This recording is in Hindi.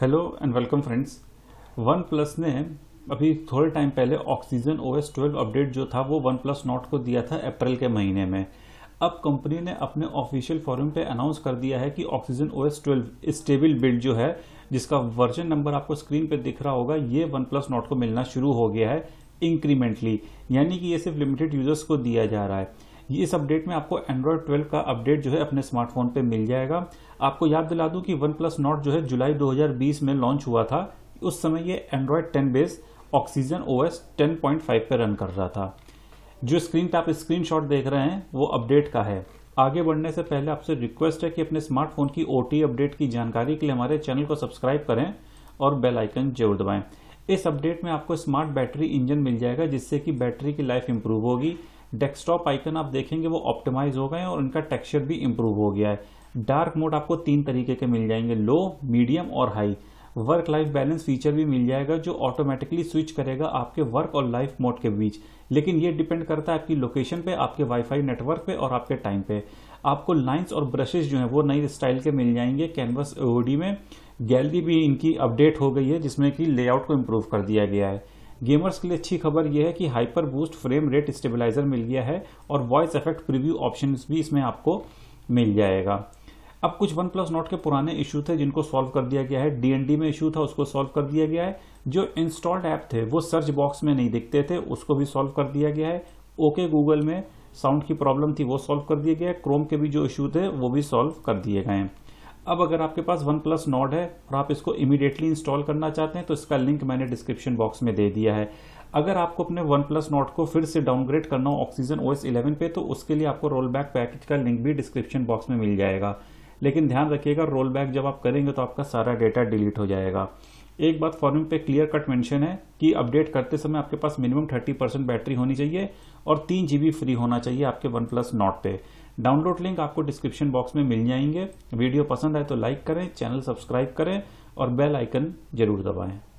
hello and welcome friends OnePlus ने अभी थोड़े टाइम पहले Oxygen O S twelve update जो था वो वन प्लस नॉट को दिया था अप्रैल के महीने में अब कंपनी ने अपने ऑफिशियल फोरम पे अनाउंस कर दिया है कि Oxygen O S twelve stable build जो है जिसका वर्जन नंबर आपको स्क्रीन पे दिख रहा होगा ये वन प्लस नॉट को मिलना शुरू हो गया है इंक्रीमेंटली यानी कि ये सिर्फ लिमिटेड यूजर्स को दिया जा रहा है इस अपडेट में आपको एंड्रॉयड 12 का अपडेट जो है अपने स्मार्टफोन पे मिल जाएगा आपको याद दिला दूं कि वन प्लस नॉट जो है जुलाई 2020 में लॉन्च हुआ था उस समय ये एंड्रॉयड 10 बेस ऑक्सीजन ओएस 10.5 पे रन कर रहा था जो स्क्रीन टाप आप शॉट देख रहे हैं वो अपडेट का है आगे बढ़ने से पहले आपसे रिक्वेस्ट है कि अपने स्मार्टफोन की ओटी अपडेट की जानकारी के लिए हमारे चैनल को सब्सक्राइब करें और बेल आइकन जरूर दबाएं इस अपडेट में आपको स्मार्ट बैटरी इंजन मिल जाएगा जिससे कि बैटरी की लाइफ इंप्रूव होगी डेस्कटॉप आइकन आप देखेंगे वो ऑप्टिमाइज हो गए और उनका टेक्सचर भी इंप्रूव हो गया है डार्क मोड आपको तीन तरीके के मिल जाएंगे लो मीडियम और high work life balance feature भी मिल जाएगा जो ऑटोमेटिकली स्विच करेगा आपके वर्क और लाइफ मोड के बीच लेकिन ये डिपेंड करता है आपकी लोकेशन पे आपके वाईफाई नेटवर्क पे और आपके टाइम पे आपको लाइंस और ब्रशेस जो है वो नई स्टाइल के मिल जाएंगे कैनवस ओडी में गैलरी भी इनकी अपडेट हो गई है जिसमें कि लेआउट को इम्प्रूव कर दिया गया है गेमर्स के लिए अच्छी खबर यह है कि hyper boost frame rate stabiliser मिल गया है और वॉइस इफेक्ट प्रीव्यू ऑप्शन भी इसमें आपको मिल जाएगा अब कुछ वन प्लस नोट के पुराने इशू थे जिनको सॉल्व कर दिया गया है डीएनडी में इशू था उसको सॉल्व कर दिया गया है जो इंस्टॉल्ड ऐप थे वो सर्च बॉक्स में नहीं दिखते थे उसको भी सॉल्व कर दिया गया है ओके okay, गूगल में साउंड की प्रॉब्लम थी वो सॉल्व कर दिया गया है क्रोम के भी जो इशू थे वो भी सॉल्व कर दिए गए हैं अब अगर आपके पास वन प्लस नॉड है और आप इसको इमीडिएटली इंस्टॉल करना चाहते हैं तो इसका लिंक मैंने डिस्क्रिप्शन बॉक्स में दे दिया है अगर आपको अपने वन प्लस नॉट को फिर से डाउनग्रेड करना हो ऑक्सीजन ओ एस इलेवन पे तो उसके लिए आपको रोल बैक पैकेज का लिंक भी डिस्क्रिप्शन बॉक्स में मिल जाएगा लेकिन ध्यान रखिएगा रोल बैक जब आप करेंगे तो आपका सारा डेटा डिलीट हो जाएगा एक बात फॉर्मिंग पे क्लियर कट मेंशन है कि अपडेट करते समय आपके पास मिनिमम 30 परसेंट बैटरी होनी चाहिए और तीन जीबी फ्री होना चाहिए आपके वन प्लस नॉट पे डाउनलोड लिंक आपको डिस्क्रिप्शन बॉक्स में मिल जाएंगे वीडियो पसंद आए तो लाइक करें चैनल सब्सक्राइब करें और बेल आइकन जरूर दबाएं